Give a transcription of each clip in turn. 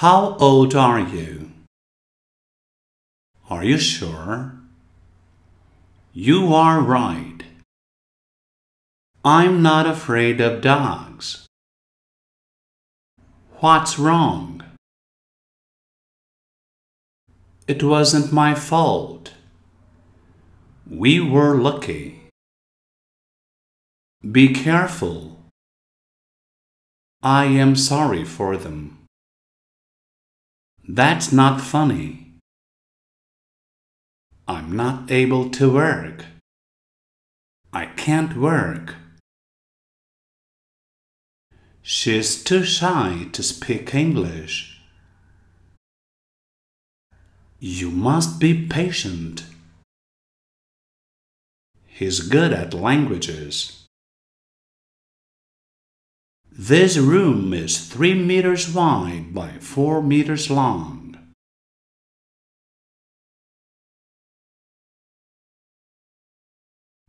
How old are you? Are you sure? You are right. I'm not afraid of dogs. What's wrong? It wasn't my fault. We were lucky. Be careful. I am sorry for them. That's not funny. I'm not able to work. I can't work. She's too shy to speak English. You must be patient. He's good at languages. This room is 3 meters wide by 4 meters long.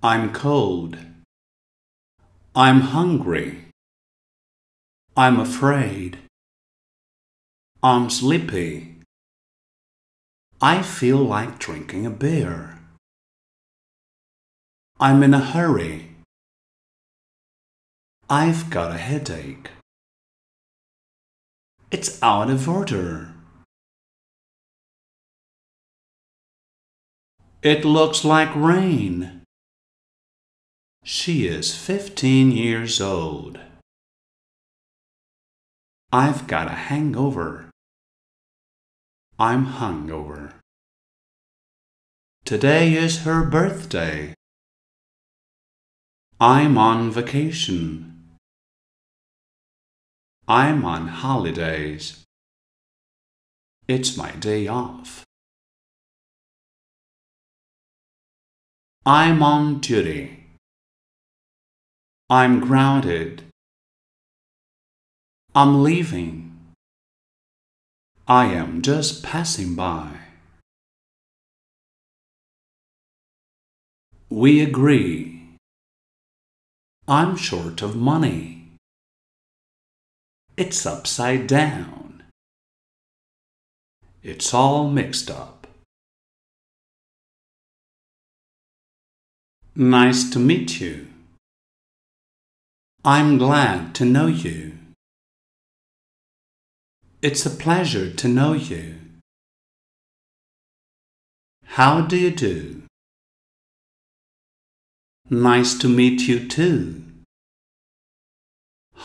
I'm cold. I'm hungry. I'm afraid. I'm sleepy. I feel like drinking a beer. I'm in a hurry. I've got a headache. It's out of order. It looks like rain. She is 15 years old. I've got a hangover. I'm hungover. Today is her birthday. I'm on vacation. I'm on holidays. It's my day off. I'm on duty. I'm grounded. I'm leaving. I am just passing by. We agree. I'm short of money. It's upside down. It's all mixed up. Nice to meet you. I'm glad to know you. It's a pleasure to know you. How do you do? Nice to meet you too.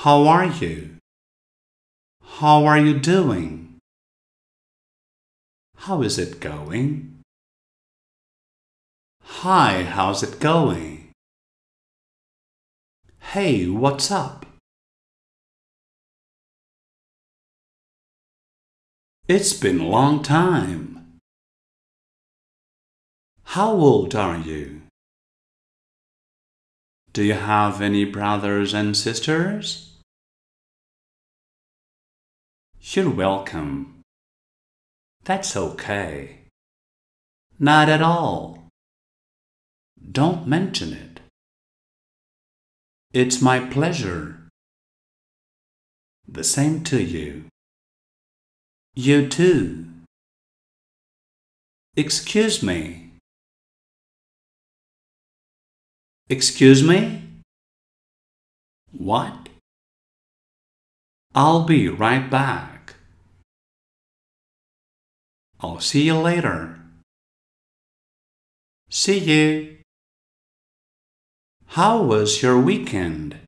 How are you? How are you doing? How is it going? Hi, how's it going? Hey, what's up? It's been a long time. How old are you? Do you have any brothers and sisters? You're welcome. That's okay. Not at all. Don't mention it. It's my pleasure. The same to you. You too. Excuse me. Excuse me? What? I'll be right back. I'll see you later. See you. How was your weekend?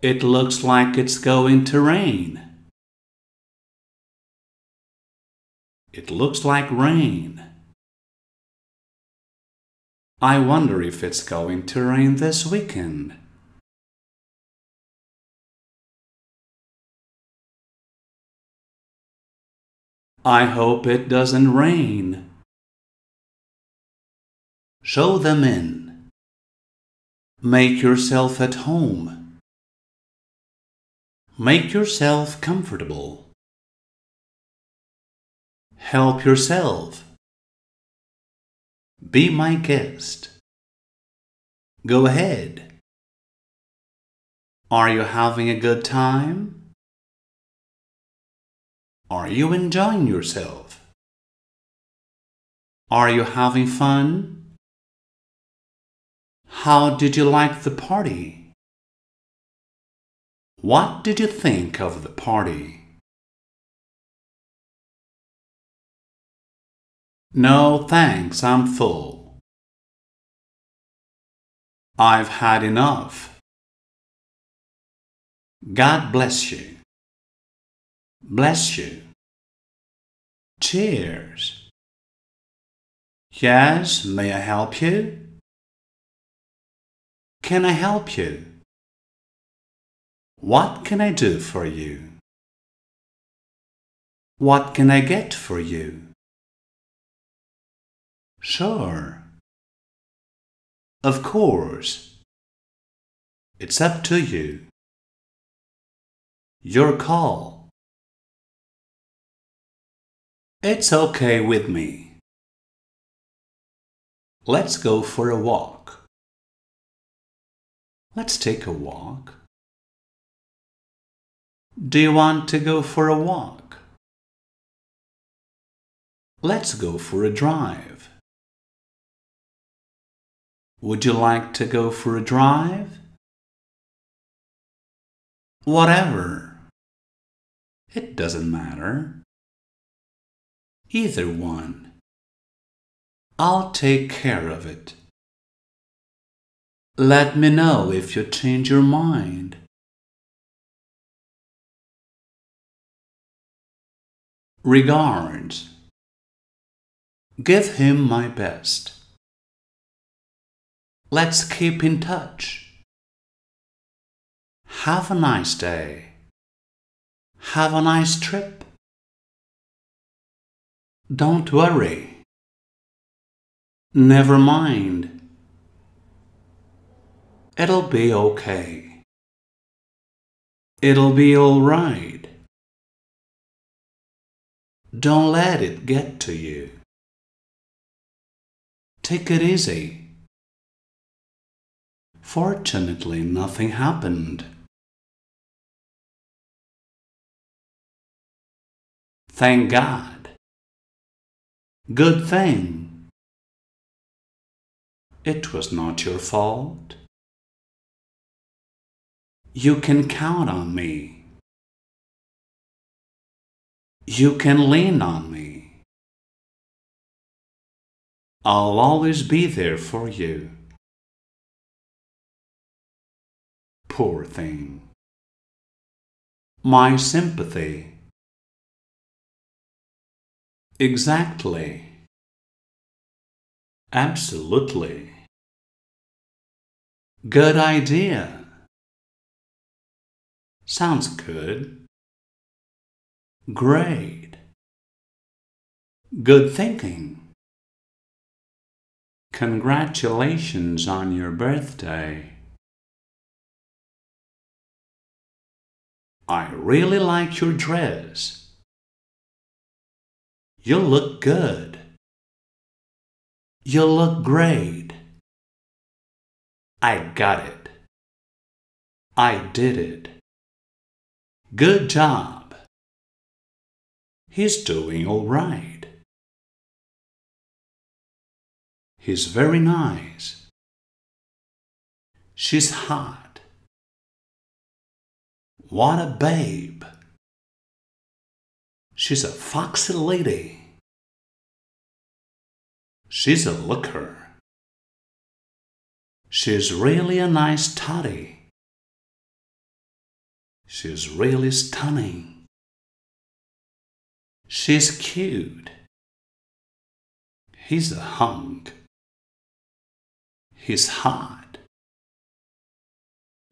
It looks like it's going to rain. It looks like rain. I wonder if it's going to rain this weekend. I hope it doesn't rain. Show them in. Make yourself at home. Make yourself comfortable. Help yourself. Be my guest. Go ahead. Are you having a good time? Are you enjoying yourself? Are you having fun? How did you like the party? What did you think of the party? No thanks, I'm full. I've had enough. God bless you. Bless you. Cheers. Yes, may I help you? Can I help you? What can I do for you? What can I get for you? Sure. Of course. It's up to you. Your call. It's okay with me. Let's go for a walk. Let's take a walk. Do you want to go for a walk? Let's go for a drive. Would you like to go for a drive? Whatever. It doesn't matter. Either one. I'll take care of it. Let me know if you change your mind. Regards. Give him my best. Let's keep in touch. Have a nice day. Have a nice trip. Don't worry. Never mind. It'll be okay. It'll be alright. Don't let it get to you. Take it easy. Fortunately, nothing happened. Thank God. Good thing. It was not your fault. You can count on me. You can lean on me. I'll always be there for you. Poor thing. My sympathy. Exactly. Absolutely. Good idea. Sounds good. Great. Good thinking. Congratulations on your birthday. I really like your dress. You look good. You look great. I got it. I did it. Good job. He's doing all right. He's very nice. She's hot. What a babe. She's a foxy lady. She's a looker. She's really a nice toddy. She's really stunning. She's cute. He's a hunk. He's hot.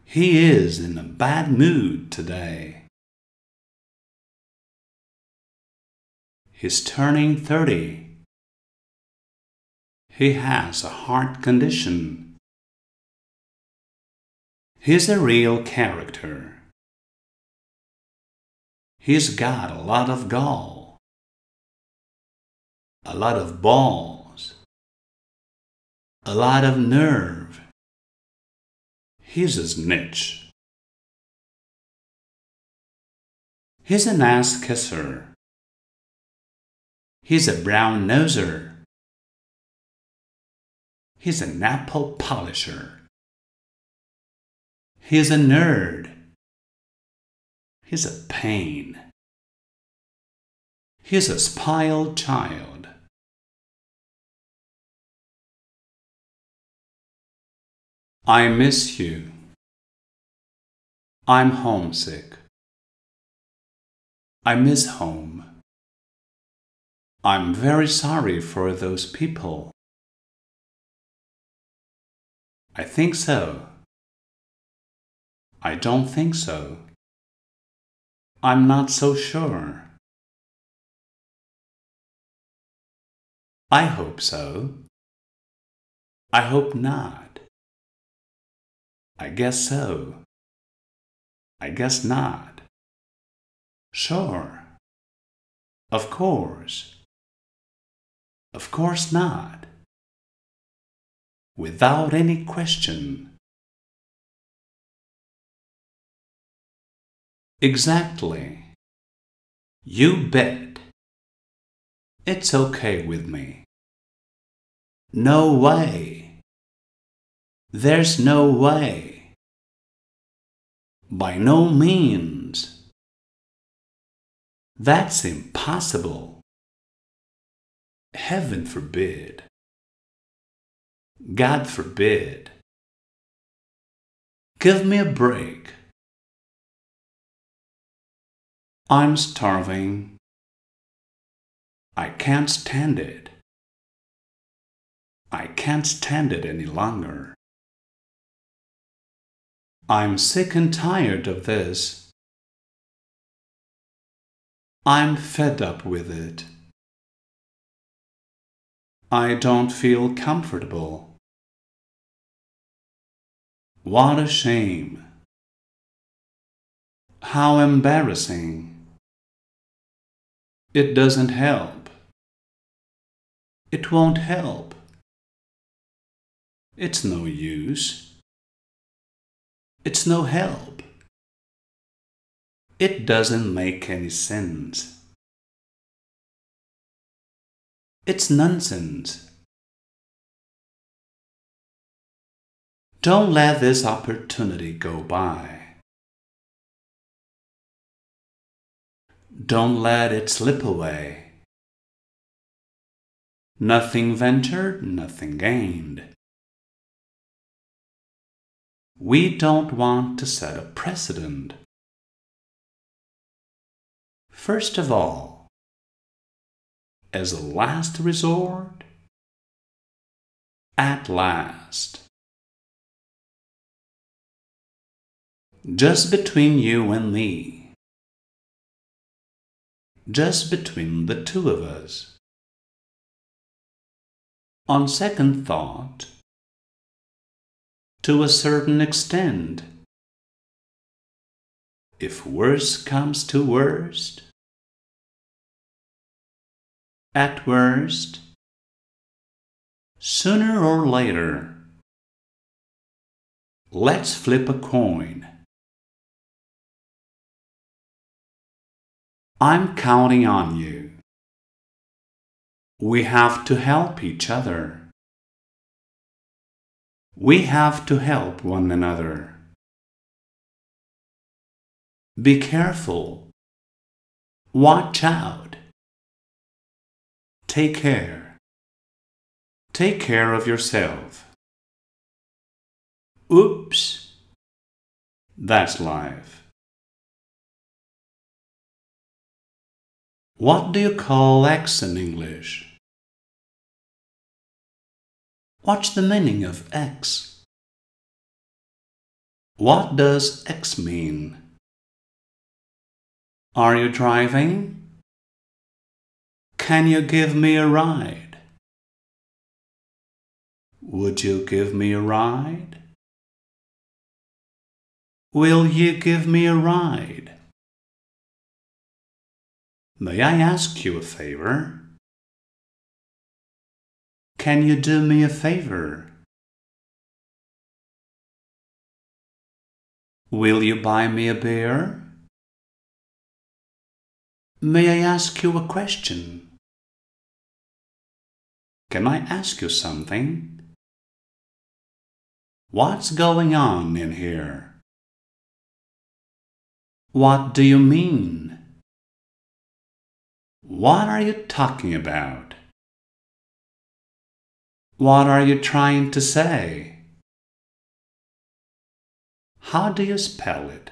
He is in a bad mood today. He's turning 30. He has a heart condition. He's a real character. He's got a lot of gall, a lot of balls, a lot of nerve. He's a snitch. He's an ass kisser. He's a brown noser. He's an apple polisher. He's a nerd. He's a pain. He's a spoiled child. I miss you. I'm homesick. I miss home. I'm very sorry for those people. I think so. I don't think so. I'm not so sure. I hope so. I hope not. I guess so. I guess not. Sure. Of course. Of course not. Without any question. Exactly. You bet. It's okay with me. No way. There's no way. By no means. That's impossible. Heaven forbid. God forbid. Give me a break. I'm starving. I can't stand it. I can't stand it any longer. I'm sick and tired of this. I'm fed up with it. I don't feel comfortable. What a shame. How embarrassing. It doesn't help. It won't help. It's no use. It's no help. It doesn't make any sense. It's nonsense. Don't let this opportunity go by. Don't let it slip away. Nothing ventured, nothing gained. We don't want to set a precedent. First of all, as a last resort? At last. Just between you and me. Just between the two of us. On second thought, to a certain extent, if worse comes to worst, at worst, sooner or later. Let's flip a coin. I'm counting on you. We have to help each other. We have to help one another. Be careful. Watch out. Take care. Take care of yourself. Oops. That's life. What do you call X in English? What's the meaning of X? What does X mean? Are you driving? Can you give me a ride? Would you give me a ride? Will you give me a ride? May I ask you a favor? Can you do me a favor? Will you buy me a beer? May I ask you a question? Can I ask you something? What's going on in here? What do you mean? What are you talking about? What are you trying to say? How do you spell it?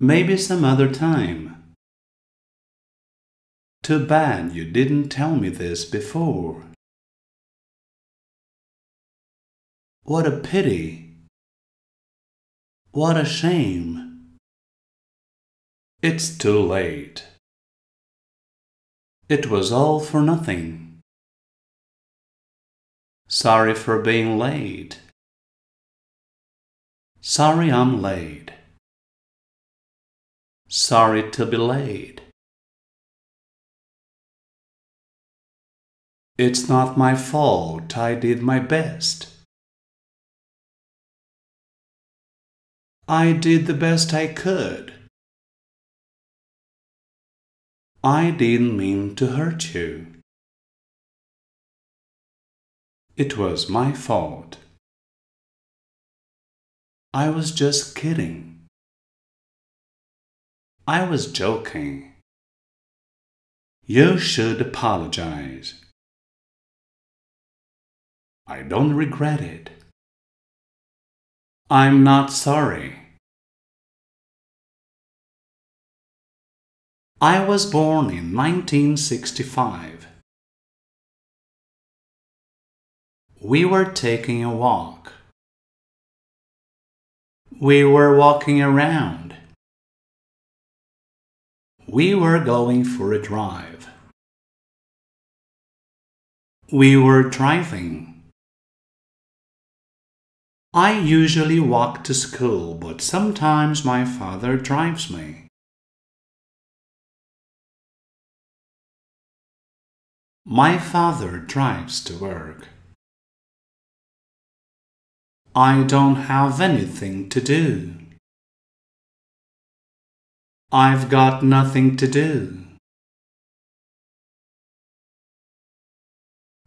Maybe some other time. Too bad you didn't tell me this before. What a pity. What a shame. It's too late. It was all for nothing. Sorry for being late. Sorry I'm late. Sorry to be late. It's not my fault. I did my best. I did the best I could. I didn't mean to hurt you. It was my fault. I was just kidding. I was joking. You should apologize. I don't regret it. I'm not sorry. I was born in 1965. We were taking a walk. We were walking around. We were going for a drive. We were driving. I usually walk to school, but sometimes my father drives me. My father drives to work. I don't have anything to do. I've got nothing to do.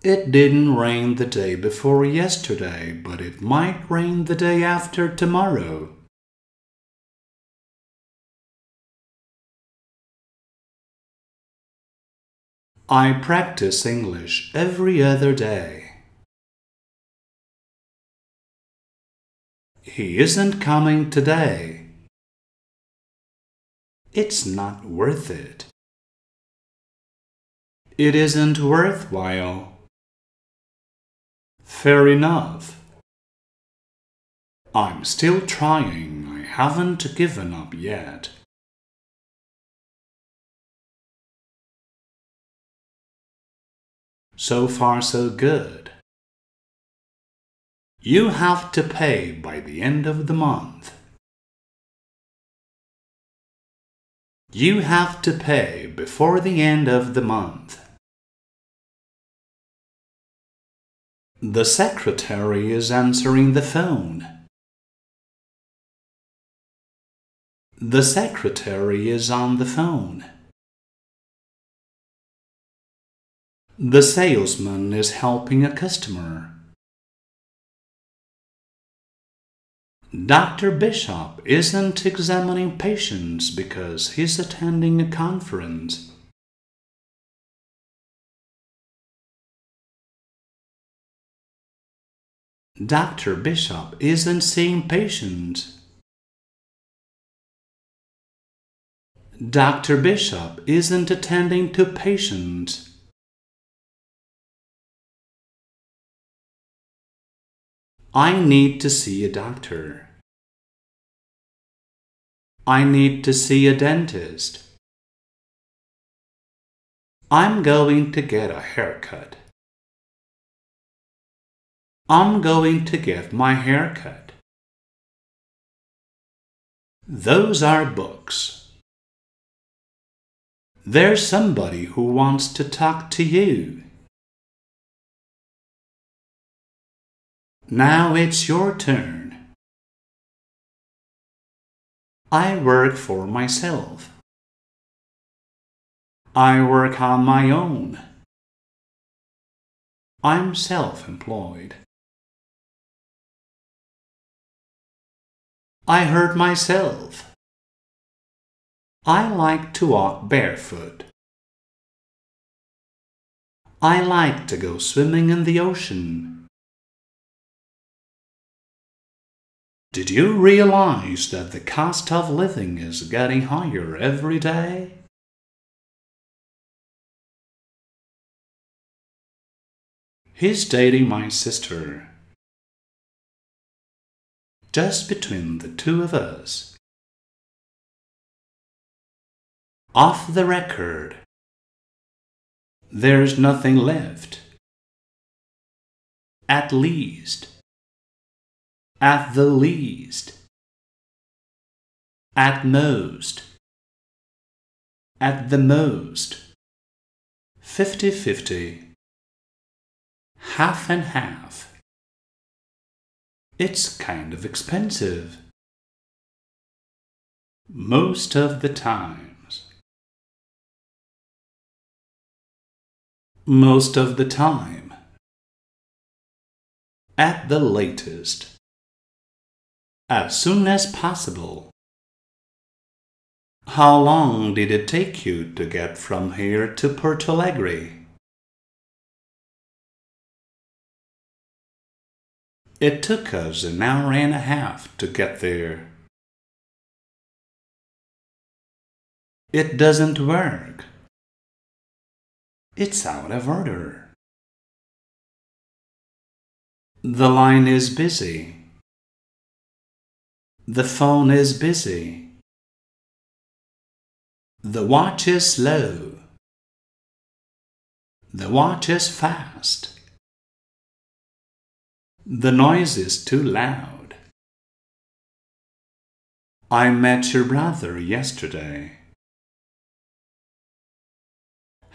It didn't rain the day before yesterday, but it might rain the day after tomorrow. I practice English every other day. He isn't coming today. It's not worth it. It isn't worthwhile. Fair enough. I'm still trying. I haven't given up yet. So far, so good. You have to pay by the end of the month. You have to pay before the end of the month. The secretary is answering the phone. The secretary is on the phone. The salesman is helping a customer. Dr. Bishop isn't examining patients because he's attending a conference. Dr. Bishop isn't seeing patients. Dr. Bishop isn't attending to patients. I need to see a doctor. I need to see a dentist. I'm going to get a haircut. I'm going to get my hair cut. Those are books. There's somebody who wants to talk to you. Now it's your turn. I work for myself. I work on my own. I'm self employed. I hurt myself. I like to walk barefoot. I like to go swimming in the ocean. Did you realize that the cost of living is getting higher every day? He's dating my sister just between the two of us. Off the record. There's nothing left. At least. At the least. At most. At the most. Fifty-fifty. Half and half. It's kind of expensive. Most of the times. Most of the time. At the latest. As soon as possible. How long did it take you to get from here to Porto Alegre? It took us an hour and a half to get there. It doesn't work. It's out of order. The line is busy. The phone is busy. The watch is slow. The watch is fast. The noise is too loud. I met your brother yesterday.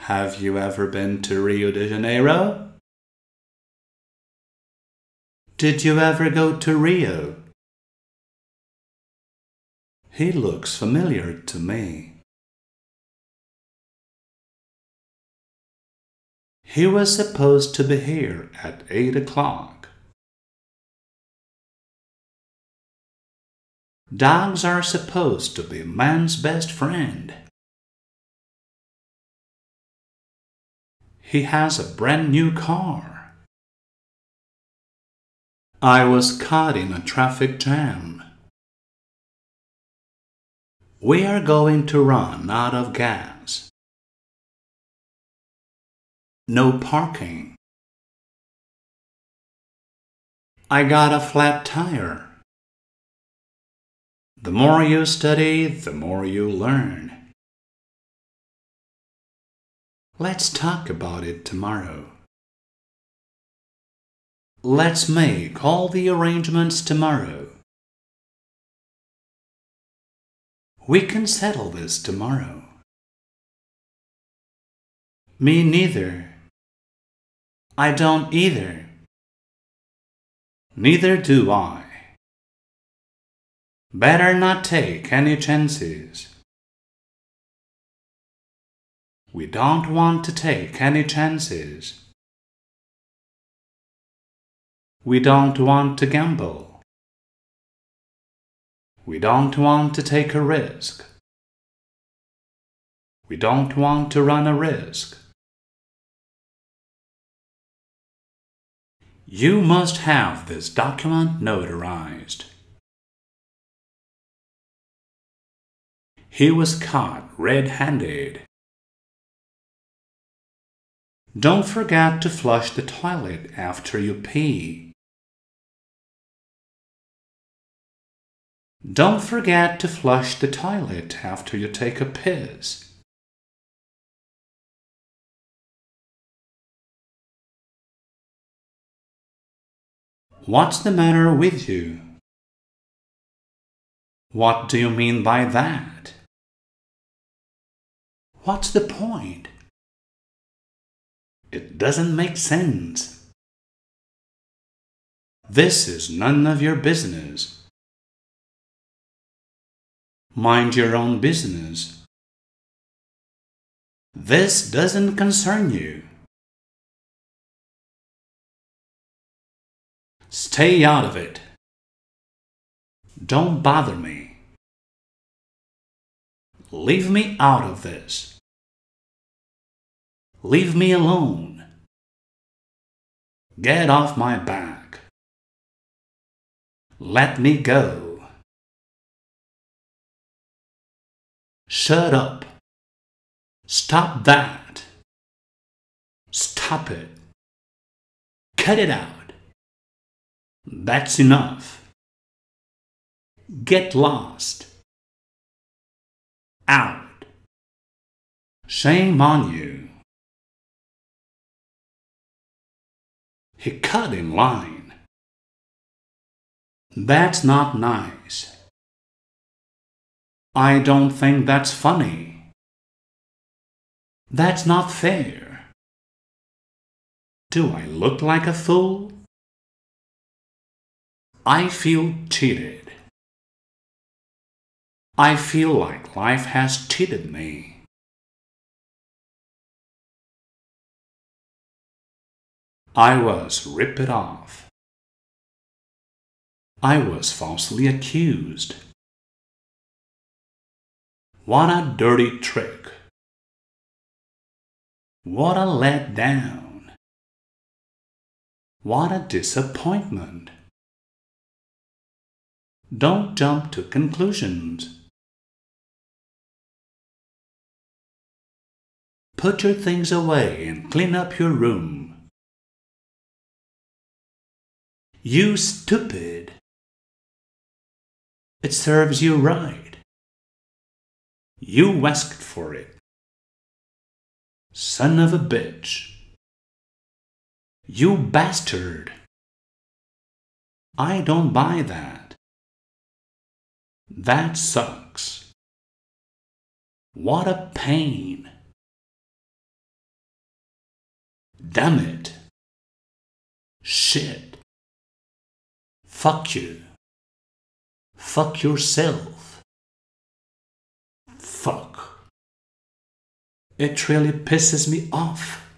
Have you ever been to Rio de Janeiro? Did you ever go to Rio? He looks familiar to me. He was supposed to be here at eight o'clock. Dogs are supposed to be man's best friend. He has a brand new car. I was caught in a traffic jam. We are going to run out of gas. No parking. I got a flat tire. The more you study, the more you learn. Let's talk about it tomorrow. Let's make all the arrangements tomorrow. We can settle this tomorrow. Me neither. I don't either. Neither do I. Better not take any chances. We don't want to take any chances. We don't want to gamble. We don't want to take a risk. We don't want to run a risk. You must have this document notarized. He was caught red handed. Don't forget to flush the toilet after you pee. Don't forget to flush the toilet after you take a piss. What's the matter with you? What do you mean by that? What's the point? It doesn't make sense. This is none of your business. Mind your own business. This doesn't concern you. Stay out of it. Don't bother me. Leave me out of this. Leave me alone. Get off my back. Let me go. Shut up. Stop that. Stop it. Cut it out. That's enough. Get lost. Out. Shame on you. He cut in line. That's not nice. I don't think that's funny. That's not fair. Do I look like a fool? I feel cheated. I feel like life has cheated me. I was ripped off. I was falsely accused. What a dirty trick. What a letdown. What a disappointment. Don't jump to conclusions. Put your things away and clean up your room. You stupid. It serves you right. You asked for it. Son of a bitch. You bastard. I don't buy that. That sucks. What a pain. Damn it. Shit. Fuck you. Fuck yourself. Fuck. It really pisses me off.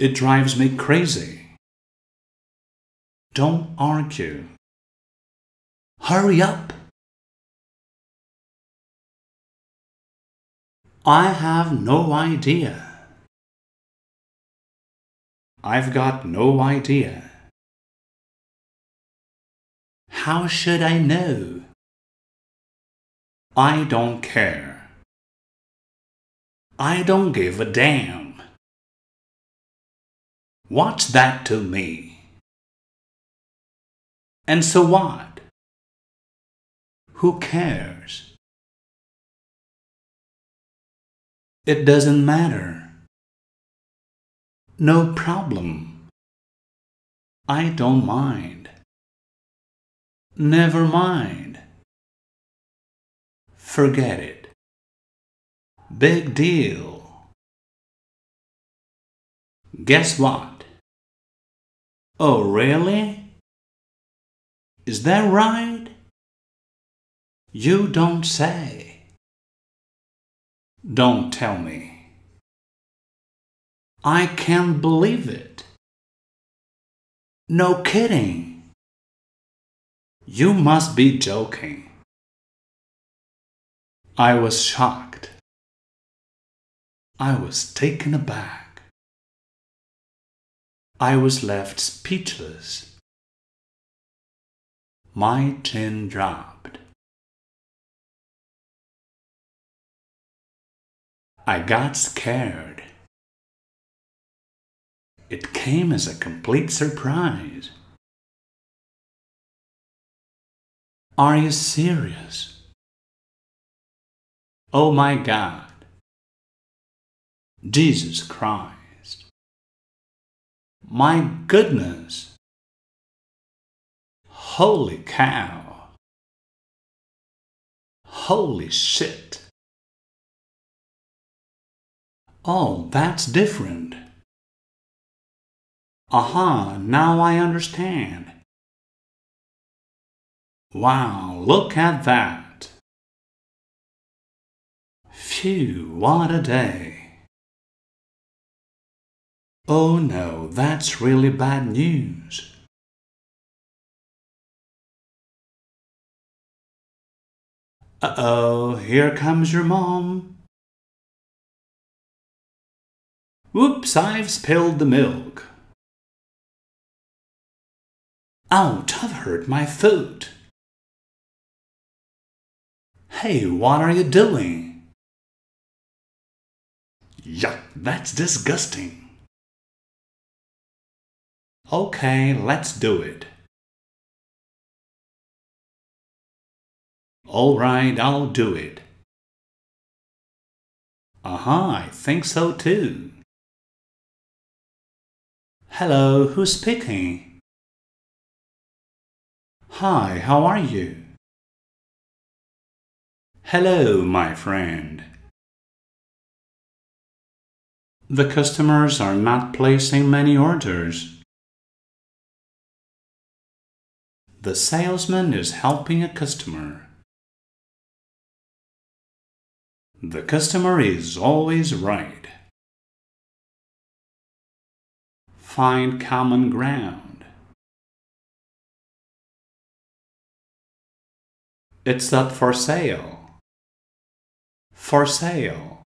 It drives me crazy. Don't argue. Hurry up. I have no idea. I've got no idea. How should I know? I don't care. I don't give a damn. What's that to me? And so what? Who cares? It doesn't matter. No problem. I don't mind. Never mind. Forget it. Big deal. Guess what? Oh, really? Is that right? You don't say. Don't tell me. I can't believe it. No kidding. You must be joking. I was shocked. I was taken aback. I was left speechless. My chin dropped. I got scared. It came as a complete surprise. Are you serious? Oh my God, Jesus Christ, my goodness, holy cow, holy shit. Oh, that's different. Aha, now I understand. Wow, look at that! Phew, what a day! Oh no, that's really bad news. Uh-oh, here comes your mom. Whoops, I've spilled the milk. Ouch, I've hurt my foot. Hey, what are you doing? Yuck, that's disgusting. Okay, let's do it. Alright, I'll do it. Aha, uh -huh, I think so too. Hello, who's speaking? Hi, how are you? Hello, my friend. The customers are not placing many orders. The salesman is helping a customer. The customer is always right. Find common ground. It's up for sale. For sale.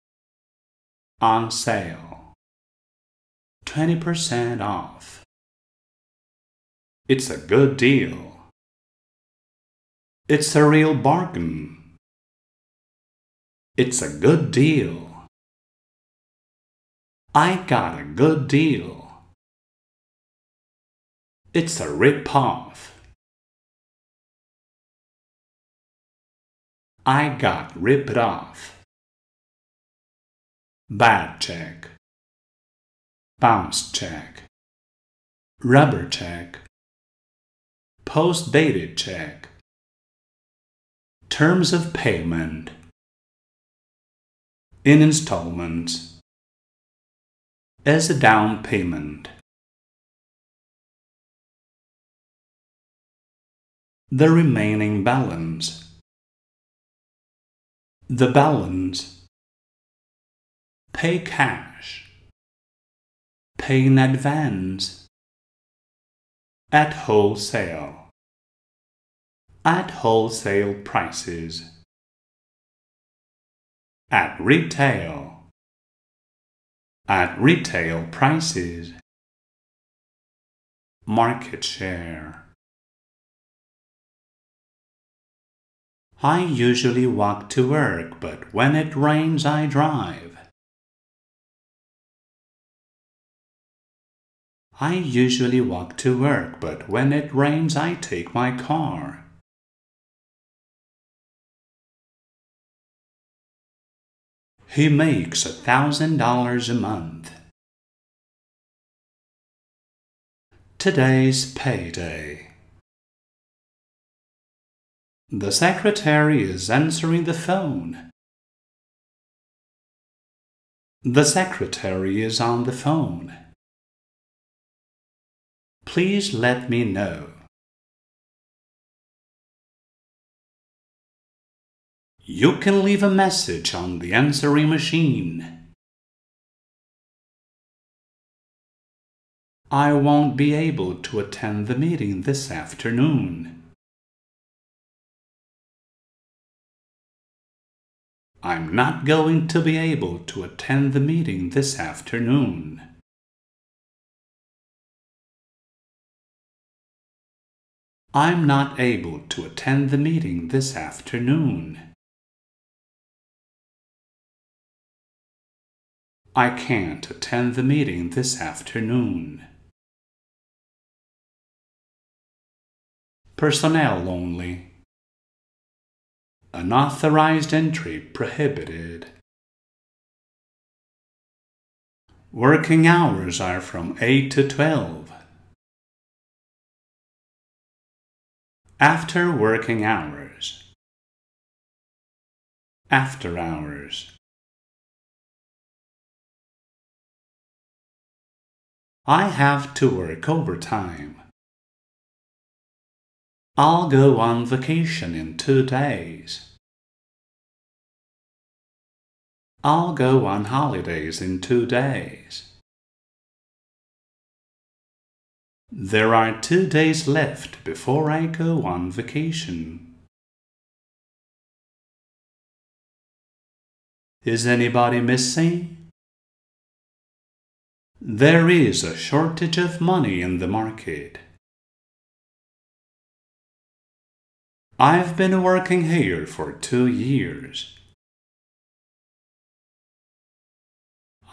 On sale. 20% off. It's a good deal. It's a real bargain. It's a good deal. I got a good deal. It's a rip off. I got ripped off. Bad check. Bounce check. Rubber check. Post dated check. Terms of payment. In installments. As a down payment. The remaining balance. The balance Pay cash. Pay in advance. At wholesale. At wholesale prices. At retail. At retail prices. Market share. I usually walk to work, but when it rains, I drive. I usually walk to work, but when it rains, I take my car. He makes a thousand dollars a month. Today's payday. The secretary is answering the phone. The secretary is on the phone please let me know. You can leave a message on the answering machine. I won't be able to attend the meeting this afternoon. I'm not going to be able to attend the meeting this afternoon. I'm not able to attend the meeting this afternoon. I can't attend the meeting this afternoon. Personnel only. Unauthorized entry prohibited. Working hours are from 8 to 12. After working hours. After hours. I have to work overtime. I'll go on vacation in two days. I'll go on holidays in two days. There are two days left before I go on vacation. Is anybody missing? There is a shortage of money in the market. I've been working here for two years.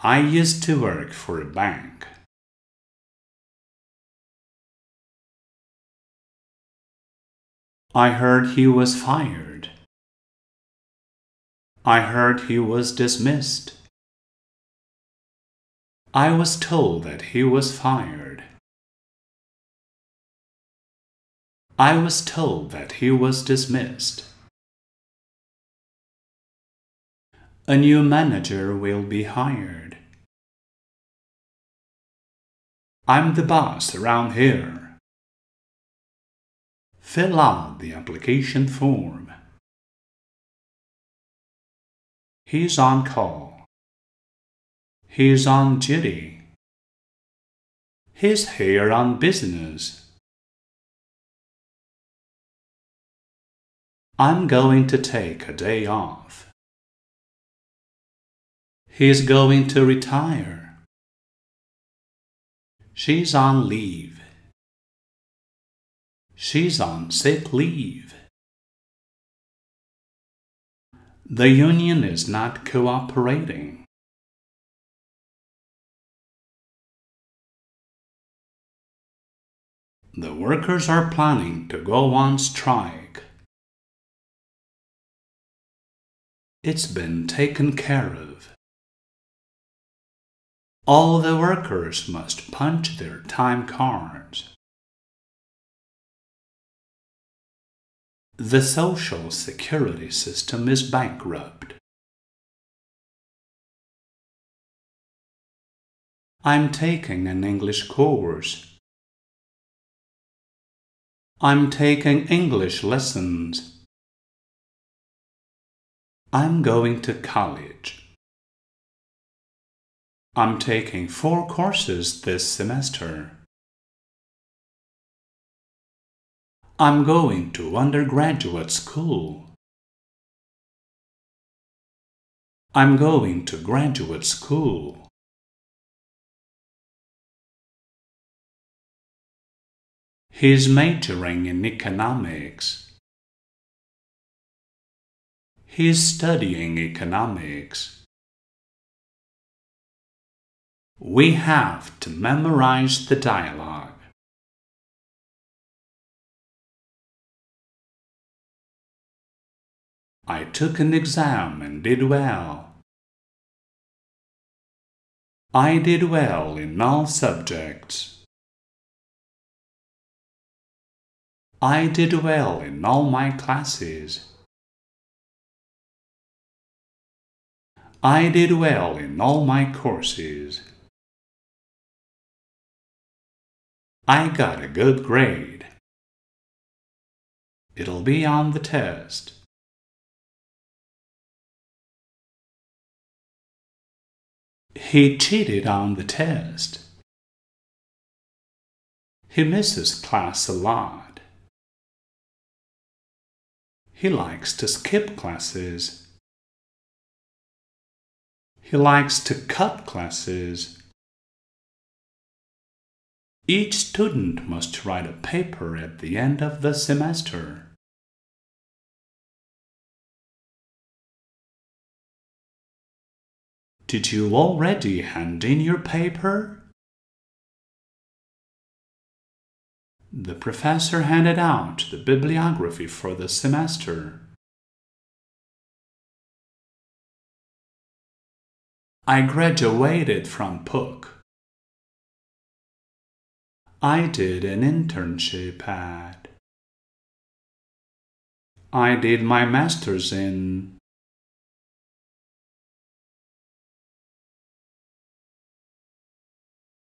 I used to work for a bank. I heard he was fired. I heard he was dismissed. I was told that he was fired. I was told that he was dismissed. A new manager will be hired. I'm the boss around here. Fill out the application form. He's on call. He's on duty. He's here on business. I'm going to take a day off. He's going to retire. She's on leave. She's on sick leave. The union is not cooperating. The workers are planning to go on strike. It's been taken care of. All the workers must punch their time cards. The social security system is bankrupt. I'm taking an English course. I'm taking English lessons. I'm going to college. I'm taking four courses this semester. I'm going to undergraduate school. I'm going to graduate school. He's majoring in economics. He's studying economics. We have to memorize the dialogue. I took an exam and did well. I did well in all subjects. I did well in all my classes. I did well in all my courses. I got a good grade. It'll be on the test. He cheated on the test. He misses class a lot. He likes to skip classes. He likes to cut classes. Each student must write a paper at the end of the semester. Did you already hand in your paper? The professor handed out the bibliography for the semester. I graduated from PUC. I did an internship at. I did my master's in.